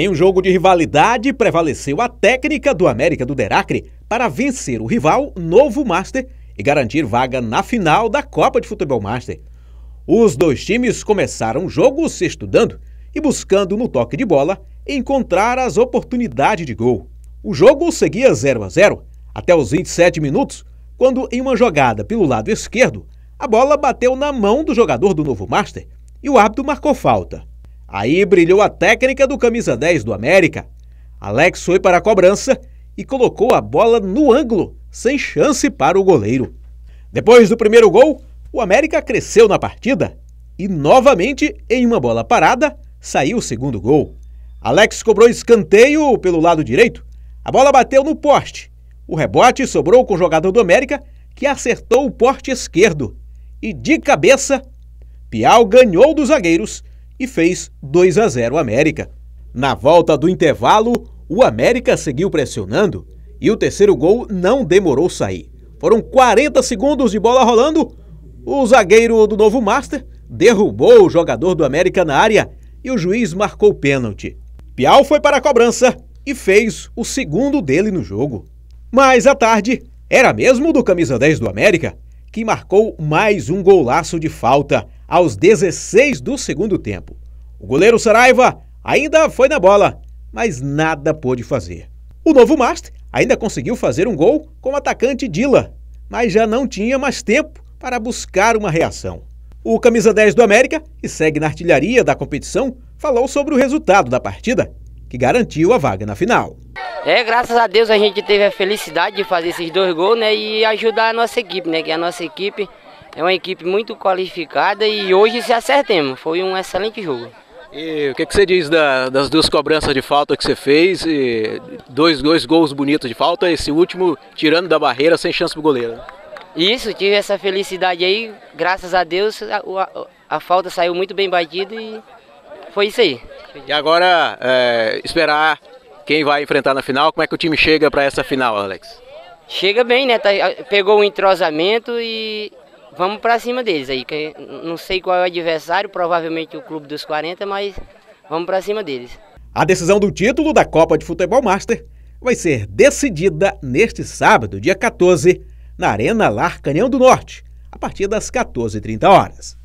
Em um jogo de rivalidade, prevaleceu a técnica do América do Deracre para vencer o rival Novo Master e garantir vaga na final da Copa de Futebol Master. Os dois times começaram o jogo se estudando e buscando no toque de bola encontrar as oportunidades de gol. O jogo seguia 0 a 0 até os 27 minutos, quando em uma jogada pelo lado esquerdo, a bola bateu na mão do jogador do Novo Master e o árbitro marcou falta. Aí brilhou a técnica do camisa 10 do América. Alex foi para a cobrança e colocou a bola no ângulo, sem chance para o goleiro. Depois do primeiro gol, o América cresceu na partida e novamente, em uma bola parada, saiu o segundo gol. Alex cobrou escanteio pelo lado direito. A bola bateu no poste. O rebote sobrou com o jogador do América, que acertou o poste esquerdo. E de cabeça, Piau ganhou dos zagueiros e fez 2 a 0 América. Na volta do intervalo, o América seguiu pressionando e o terceiro gol não demorou sair. Foram 40 segundos de bola rolando. O zagueiro do novo Master derrubou o jogador do América na área e o juiz marcou pênalti. Piau foi para a cobrança e fez o segundo dele no jogo. Mas à tarde, era mesmo do camisa 10 do América que marcou mais um golaço de falta aos 16 do segundo tempo. O goleiro Saraiva ainda foi na bola, mas nada pôde fazer. O novo Master ainda conseguiu fazer um gol com o atacante Dila, mas já não tinha mais tempo para buscar uma reação. O camisa 10 do América, que segue na artilharia da competição, falou sobre o resultado da partida, que garantiu a vaga na final. É, graças a Deus a gente teve a felicidade de fazer esses dois gols, né, e ajudar a nossa equipe, né, que a nossa equipe é uma equipe muito qualificada e hoje se acertemos. Foi um excelente jogo. E o que, que você diz da, das duas cobranças de falta que você fez? dois, dois gols bonitos de falta, esse último tirando da barreira sem chance pro goleiro. Isso, tive essa felicidade aí, graças a Deus a, a, a falta saiu muito bem batida e foi isso aí. E agora é, esperar quem vai enfrentar na final, como é que o time chega para essa final, Alex? Chega bem, né? Tá, pegou o um entrosamento e vamos para cima deles aí. Que não sei qual é o adversário, provavelmente o Clube dos 40, mas vamos para cima deles. A decisão do título da Copa de Futebol Master vai ser decidida neste sábado, dia 14, na Arena Lar Canhão do Norte, a partir das 14h30 horas.